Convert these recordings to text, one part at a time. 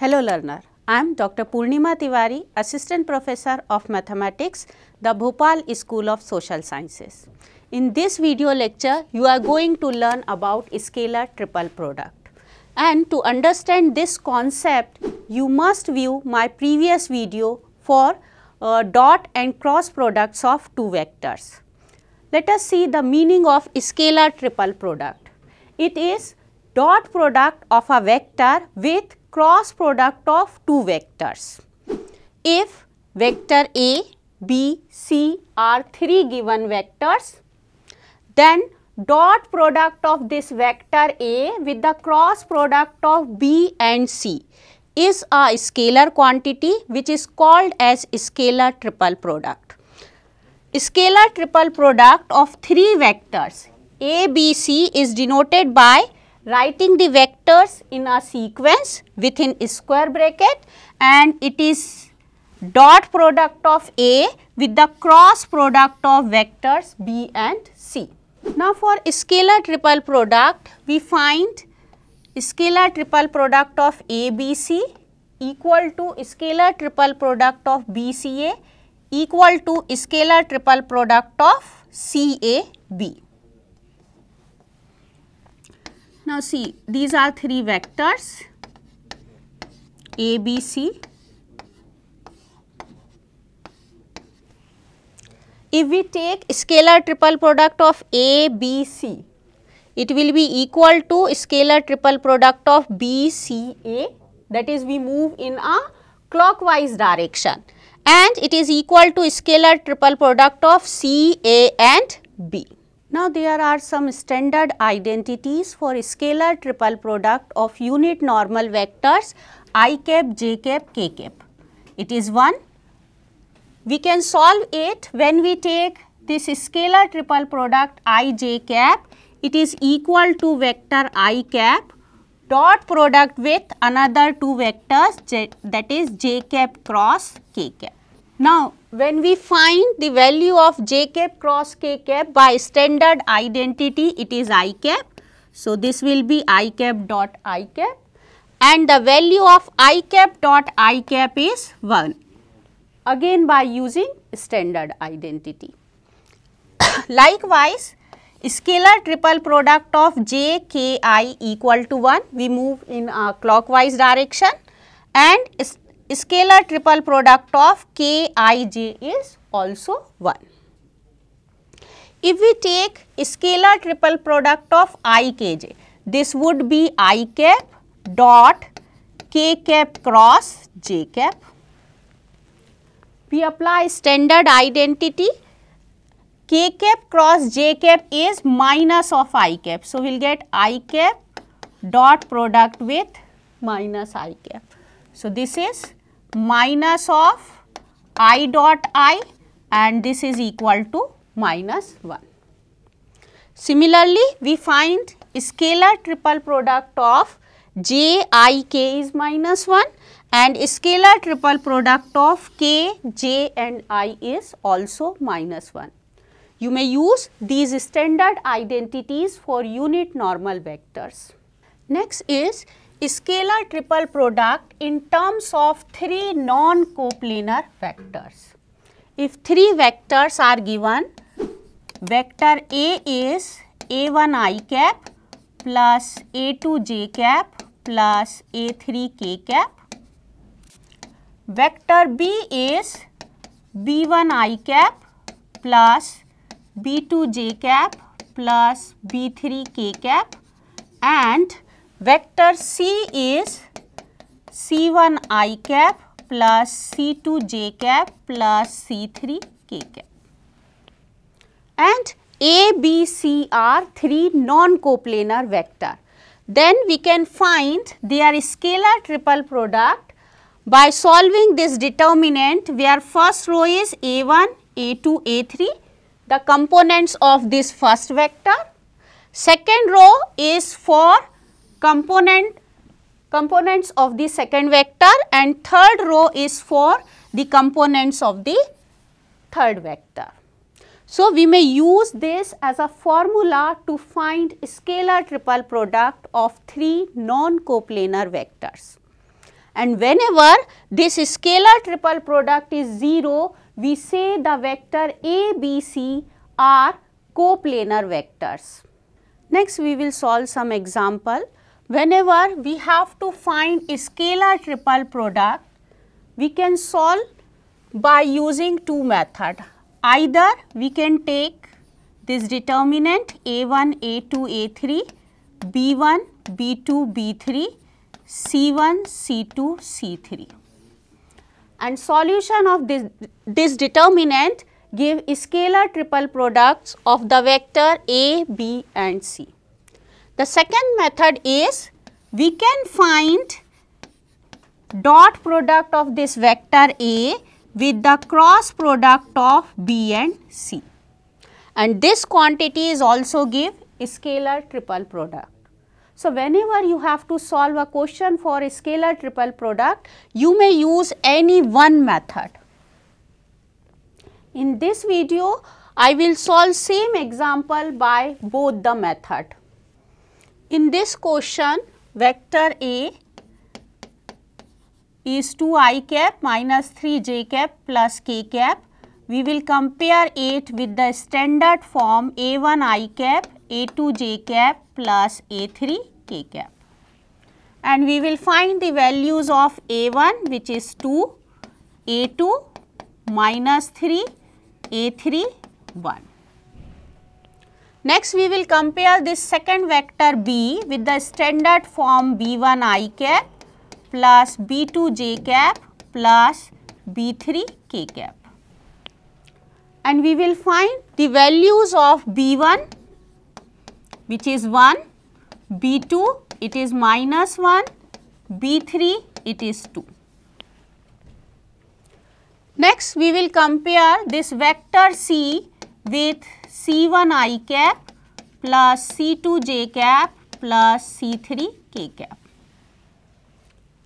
Hello learner, I am Dr. Purnima Tiwari, Assistant Professor of Mathematics, the Bhopal School of Social Sciences. In this video lecture, you are going to learn about scalar triple product. And to understand this concept, you must view my previous video for uh, dot and cross products of two vectors. Let us see the meaning of scalar triple product. It is dot product of a vector with cross product of two vectors. If vector A, B, C are three given vectors, then dot product of this vector A with the cross product of B and C is a scalar quantity which is called as scalar triple product. Scalar triple product of three vectors A, B, C is denoted by writing the vector vectors in a sequence within square bracket and it is dot product of A with the cross product of vectors B and C. Now for scalar triple product, we find scalar triple product of ABC equal to scalar triple product of BCA equal to scalar triple product of CAB. Now see these are three vectors A, B, C. If we take scalar triple product of A, B, C, it will be equal to scalar triple product of B, C, A that is we move in a clockwise direction and it is equal to scalar triple product of C, A and B. Now, there are some standard identities for scalar triple product of unit normal vectors i cap, j cap, k cap. It is 1. We can solve it when we take this scalar triple product i j cap. It is equal to vector i cap dot product with another two vectors j, that is j cap cross k cap. Now, when we find the value of j cap cross k cap by standard identity it is i cap. So, this will be i cap dot i cap and the value of i cap dot i cap is 1 again by using standard identity. Likewise, scalar triple product of j k i equal to 1 we move in a clockwise direction and scalar triple product of Kij is also 1. If we take scalar triple product of Ikj, this would be i cap dot k cap cross j cap. We apply standard identity k cap cross j cap is minus of i cap. So, we will get i cap dot product with minus i cap. So, this is minus of i dot i and this is equal to minus 1. Similarly, we find scalar triple product of j i k is minus 1 and scalar triple product of k, j and i is also minus 1. You may use these standard identities for unit normal vectors. Next is scalar triple product in terms of three non coplanar vectors if three vectors are given vector A is A one I cap plus A two J cap plus A three K cap vector B is B one I cap plus B two J cap plus B three K cap and Vector C is C1 i cap plus C2 j cap plus C3 k cap. And A, B, C are three non-coplanar vector. Then we can find their scalar triple product by solving this determinant where first row is A1, A2, A3 the components of this first vector. Second row is for component components of the second vector and third row is for the components of the third vector. So, we may use this as a formula to find scalar triple product of three non-coplanar vectors. And whenever this scalar triple product is 0, we say the vector A, B, C are coplanar vectors. Next, we will solve some example whenever we have to find a scalar triple product, we can solve by using two method. Either we can take this determinant A1, A2, A3, B1, B2, B3, C1, C2, C3. And solution of this, this determinant give scalar triple products of the vector A, B and C. The second method is we can find dot product of this vector A with the cross product of B and C. And this quantity is also give scalar triple product. So, whenever you have to solve a question for a scalar triple product, you may use any one method. In this video, I will solve same example by both the method. In this question, vector A is 2i cap minus 3j cap plus k cap. We will compare it with the standard form a1i cap, a2j cap plus a3k cap. And we will find the values of a1 which is 2, a2 minus 3, a3 1. Next we will compare this second vector B with the standard form B1 i cap plus B2 j cap plus B3 k cap. And we will find the values of B1 which is 1, B2 it is minus 1, B3 it is 2. Next we will compare this vector C with C1i cap plus C2j cap plus C3k cap.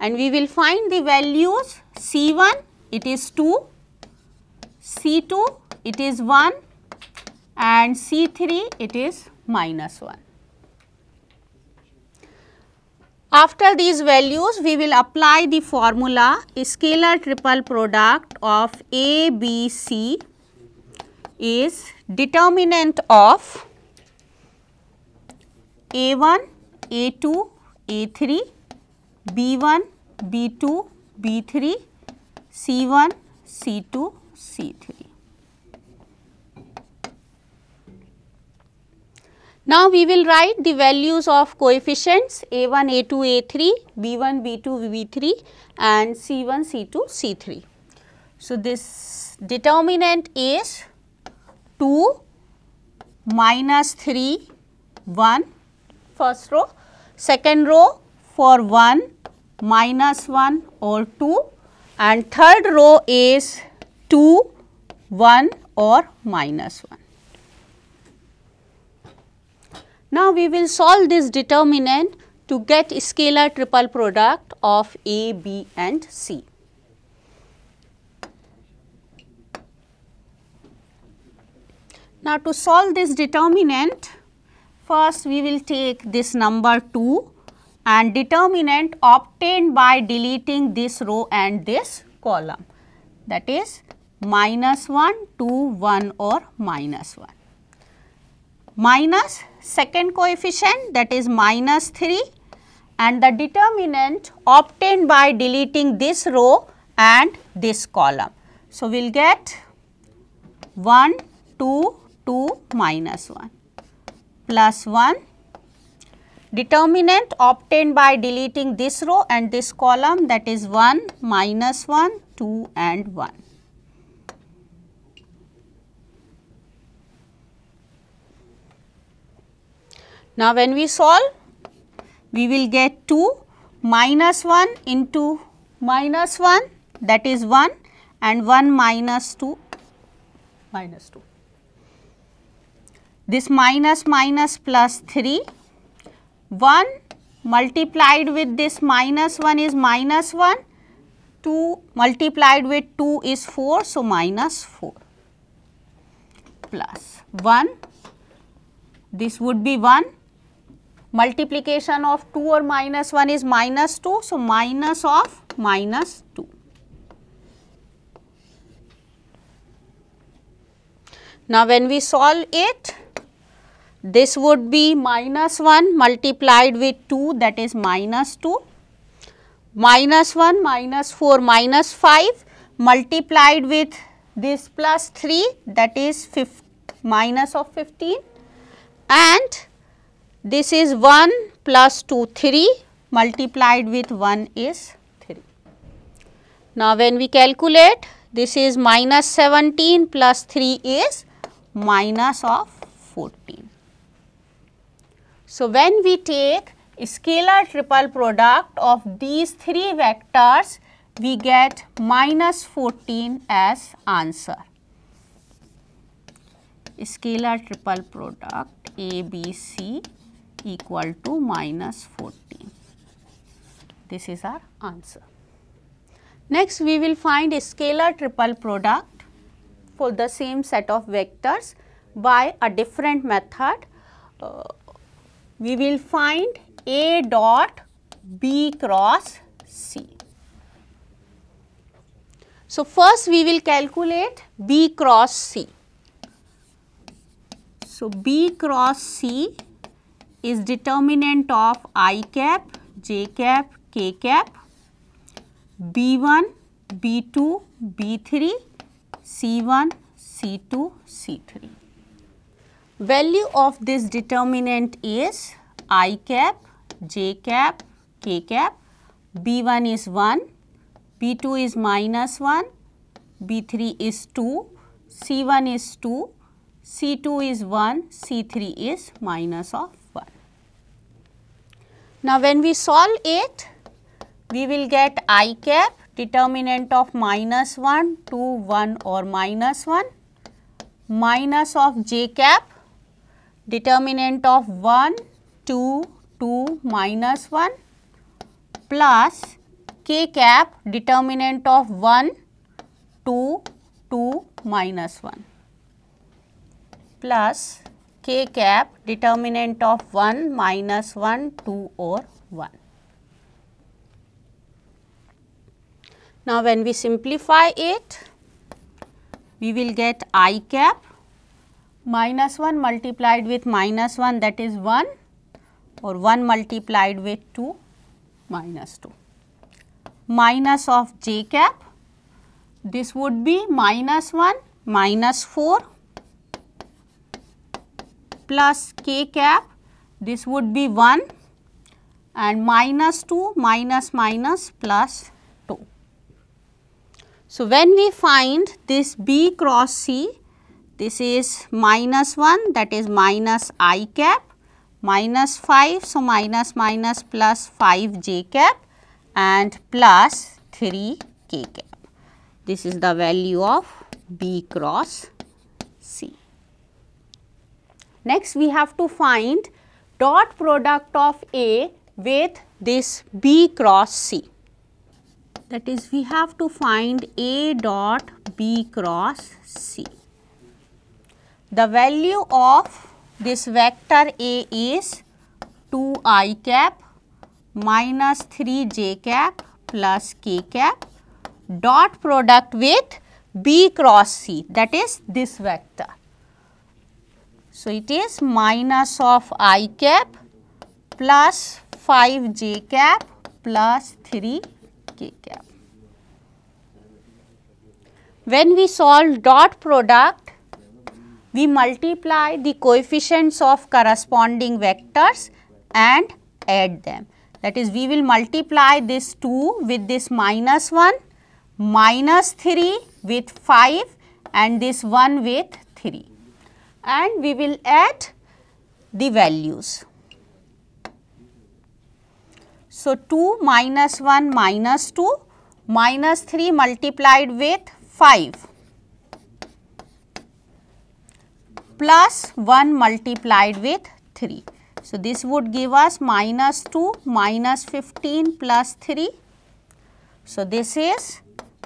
And we will find the values C1 it is 2, C2 it is 1 and C3 it is minus 1. After these values, we will apply the formula scalar triple product of A, B, C is determinant of a1, a2, a3, b1, b2, b3, c1, c2, c3. Now, we will write the values of coefficients a1, a2, a3, b1, b2, b3 and c1, c2, c3. So, this determinant is 2 minus 3 1 first row second row for 1 minus 1 or 2 and third row is 2 1 or minus 1. Now, we will solve this determinant to get scalar triple product of A, B and C. Now, to solve this determinant, first we will take this number 2 and determinant obtained by deleting this row and this column that is minus 1, 2, 1 or minus 1. Minus second coefficient that is minus 3 and the determinant obtained by deleting this row and this column. So, we will get 1, 2, 2 minus 1 plus 1. Determinant obtained by deleting this row and this column that is 1 minus 1, 2 and 1. Now, when we solve, we will get 2 minus 1 into minus 1 that is 1 and 1 minus 2 minus 2 this minus minus plus 3, 1 multiplied with this minus 1 is minus 1, 2 multiplied with 2 is 4, so minus 4 plus 1, this would be 1, multiplication of 2 or minus 1 is minus 2, so minus of minus 2. Now, when we solve it, this would be minus 1 multiplied with 2 that is minus 2. Minus 1 minus 4 minus 5 multiplied with this plus 3 that is minus of 15 and this is 1 plus 2 3 multiplied with 1 is 3. Now, when we calculate this is minus 17 plus 3 is minus of 14. So, when we take scalar triple product of these three vectors, we get minus 14 as answer. Scalar triple product A, B, C equal to minus 14. This is our answer. Next, we will find a scalar triple product for the same set of vectors by a different method. Uh, we will find A dot B cross C. So, first we will calculate B cross C. So, B cross C is determinant of i cap, j cap, k cap, B1, B2, B3, C1, C2, C3. Value of this determinant is i cap, j cap, k cap. B1 is 1, B2 is minus 1, B3 is 2, C1 is 2, C2 is 1, C3 is minus of 1. Now, when we solve it, we will get i cap determinant of minus 1, 2, 1 or minus 1 minus of j cap determinant of 1, 2, 2 minus 1 plus k cap determinant of 1, 2, 2 minus 1 plus k cap determinant of 1 minus 1, 2 or 1. Now, when we simplify it, we will get i cap minus 1 multiplied with minus 1 that is 1 or 1 multiplied with 2 minus 2 minus of j cap this would be minus 1 minus 4 plus k cap this would be 1 and minus 2 minus minus plus 2. So, when we find this B cross C this is minus 1 that is minus i cap minus 5. So, minus minus plus 5 j cap and plus 3 k cap. This is the value of B cross C. Next we have to find dot product of A with this B cross C. That is we have to find A dot B cross C. The value of this vector A is 2 i cap minus 3 j cap plus k cap dot product with B cross C that is this vector. So, it is minus of i cap plus 5 j cap plus 3 k cap. When we solve dot product we multiply the coefficients of corresponding vectors and add them. That is we will multiply this 2 with this minus 1, minus 3 with 5 and this 1 with 3 and we will add the values. So, 2 minus 1 minus 2 minus 3 multiplied with 5 plus 1 multiplied with 3. So, this would give us minus 2 minus 15 plus 3. So, this is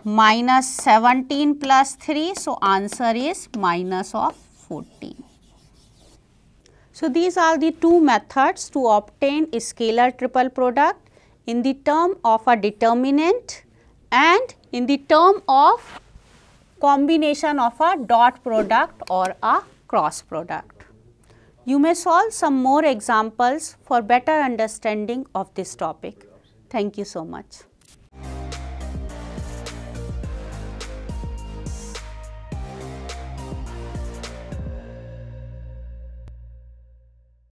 minus 17 plus 3. So, answer is minus of 14. So, these are the two methods to obtain a scalar triple product in the term of a determinant and in the term of combination of a dot product or a cross product. You may solve some more examples for better understanding of this topic. Thank you so much.